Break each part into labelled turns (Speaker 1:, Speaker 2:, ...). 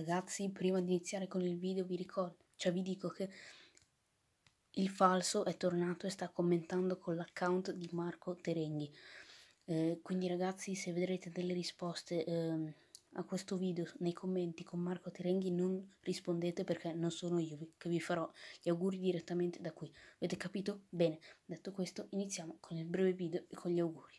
Speaker 1: ragazzi, prima di iniziare con il video vi ricordo, cioè vi dico che il falso è tornato e sta commentando con l'account di Marco Terenghi. Eh, quindi ragazzi, se vedrete delle risposte eh, a questo video nei commenti con Marco Terenghi non rispondete perché non sono io che vi farò gli auguri direttamente da qui. Avete capito? Bene, detto questo iniziamo con il breve video e con gli auguri.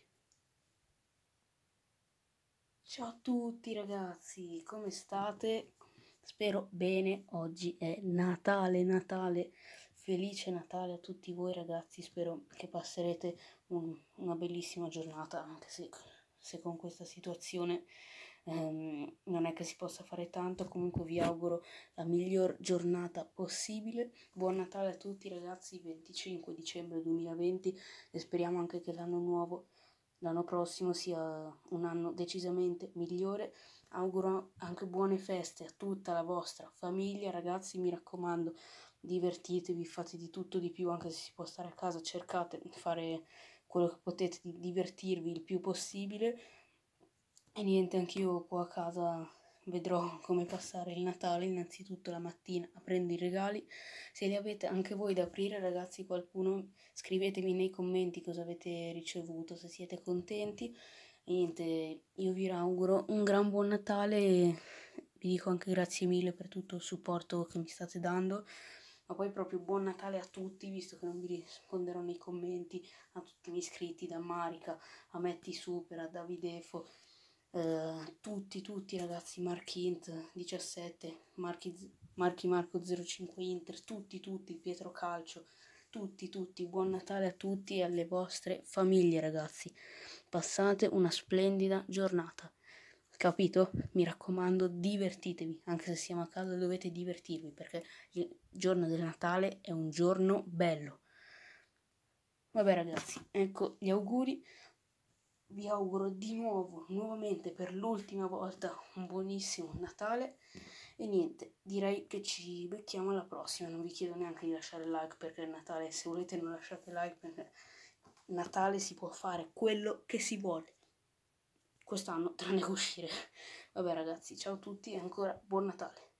Speaker 1: Ciao a tutti ragazzi, come state? Spero bene, oggi è Natale, Natale, felice Natale a tutti voi ragazzi, spero che passerete un, una bellissima giornata, anche se, se con questa situazione ehm, non è che si possa fare tanto, comunque vi auguro la miglior giornata possibile. Buon Natale a tutti ragazzi, 25 dicembre 2020 e speriamo anche che l'anno nuovo l'anno prossimo sia un anno decisamente migliore. Auguro anche buone feste a tutta la vostra famiglia, ragazzi, mi raccomando, divertitevi, fate di tutto di più, anche se si può stare a casa, cercate di fare quello che potete, di divertirvi il più possibile. E niente, anch'io qua a casa vedrò come passare il Natale innanzitutto la mattina aprendo i regali. Se li avete anche voi da aprire ragazzi qualcuno scrivetemi nei commenti cosa avete ricevuto, se siete contenti. E niente, io vi auguro un gran buon Natale e vi dico anche grazie mille per tutto il supporto che mi state dando. Ma poi proprio buon Natale a tutti, visto che non vi risponderò nei commenti, a tutti gli iscritti, da Marica, a Metti Super, a Davidefo, Uh, tutti, tutti ragazzi, Mark Marchint 17, Marchi, Marchi Marco 05 Inter, tutti, tutti, Pietro Calcio, tutti, tutti, buon Natale a tutti e alle vostre famiglie ragazzi. Passate una splendida giornata. Capito? Mi raccomando, divertitevi, anche se siamo a casa dovete divertirvi perché il giorno del Natale è un giorno bello. Vabbè ragazzi, ecco gli auguri vi auguro di nuovo, nuovamente per l'ultima volta, un buonissimo Natale. E niente, direi che ci becchiamo alla prossima. Non vi chiedo neanche di lasciare like perché è Natale. Se volete non lasciate like perché Natale si può fare quello che si vuole. Quest'anno tranne che uscire. Vabbè ragazzi, ciao a tutti e ancora buon Natale.